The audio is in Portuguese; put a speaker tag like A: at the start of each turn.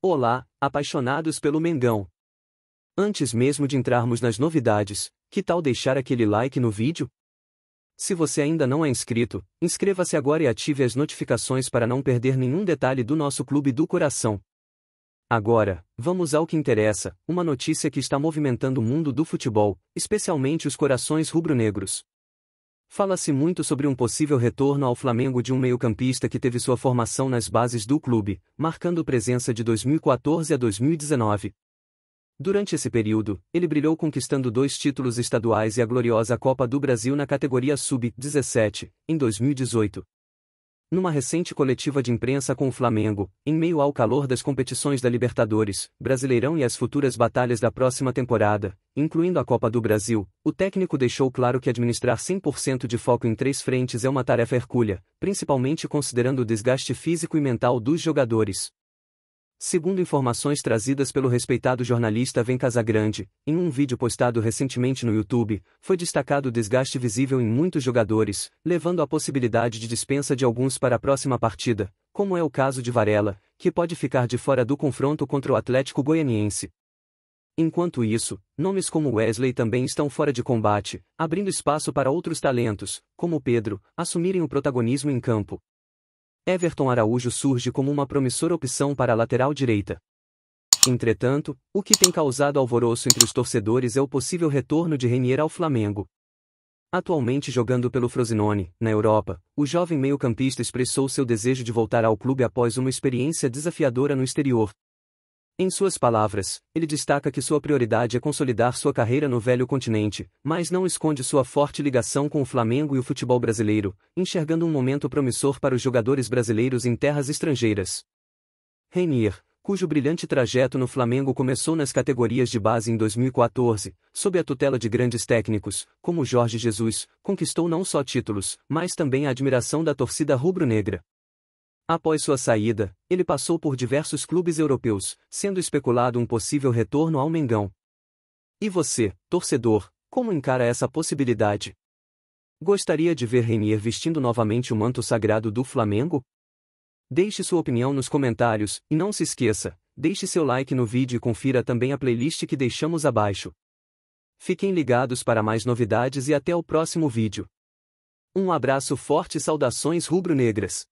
A: Olá, apaixonados pelo Mengão! Antes mesmo de entrarmos nas novidades, que tal deixar aquele like no vídeo? Se você ainda não é inscrito, inscreva-se agora e ative as notificações para não perder nenhum detalhe do nosso Clube do Coração. Agora, vamos ao que interessa, uma notícia que está movimentando o mundo do futebol, especialmente os corações rubro-negros. Fala-se muito sobre um possível retorno ao Flamengo de um meio-campista que teve sua formação nas bases do clube, marcando presença de 2014 a 2019. Durante esse período, ele brilhou conquistando dois títulos estaduais e a gloriosa Copa do Brasil na categoria Sub-17, em 2018. Numa recente coletiva de imprensa com o Flamengo, em meio ao calor das competições da Libertadores, Brasileirão e as futuras batalhas da próxima temporada, incluindo a Copa do Brasil, o técnico deixou claro que administrar 100% de foco em três frentes é uma tarefa hercúlea, principalmente considerando o desgaste físico e mental dos jogadores. Segundo informações trazidas pelo respeitado jornalista Ven Casagrande, em um vídeo postado recentemente no YouTube, foi destacado o desgaste visível em muitos jogadores, levando à possibilidade de dispensa de alguns para a próxima partida, como é o caso de Varela, que pode ficar de fora do confronto contra o Atlético Goianiense. Enquanto isso, nomes como Wesley também estão fora de combate, abrindo espaço para outros talentos, como Pedro, assumirem o protagonismo em campo. Everton Araújo surge como uma promissora opção para a lateral direita. Entretanto, o que tem causado alvoroço entre os torcedores é o possível retorno de Renier ao Flamengo. Atualmente jogando pelo Frosinone, na Europa, o jovem meio-campista expressou seu desejo de voltar ao clube após uma experiência desafiadora no exterior, em suas palavras, ele destaca que sua prioridade é consolidar sua carreira no velho continente, mas não esconde sua forte ligação com o Flamengo e o futebol brasileiro, enxergando um momento promissor para os jogadores brasileiros em terras estrangeiras. Reinier, cujo brilhante trajeto no Flamengo começou nas categorias de base em 2014, sob a tutela de grandes técnicos, como Jorge Jesus, conquistou não só títulos, mas também a admiração da torcida rubro-negra. Após sua saída, ele passou por diversos clubes europeus, sendo especulado um possível retorno ao Mengão. E você, torcedor, como encara essa possibilidade? Gostaria de ver Renier vestindo novamente o manto sagrado do Flamengo? Deixe sua opinião nos comentários e não se esqueça, deixe seu like no vídeo e confira também a playlist que deixamos abaixo. Fiquem ligados para mais novidades e até o próximo vídeo. Um abraço forte e saudações rubro-negras.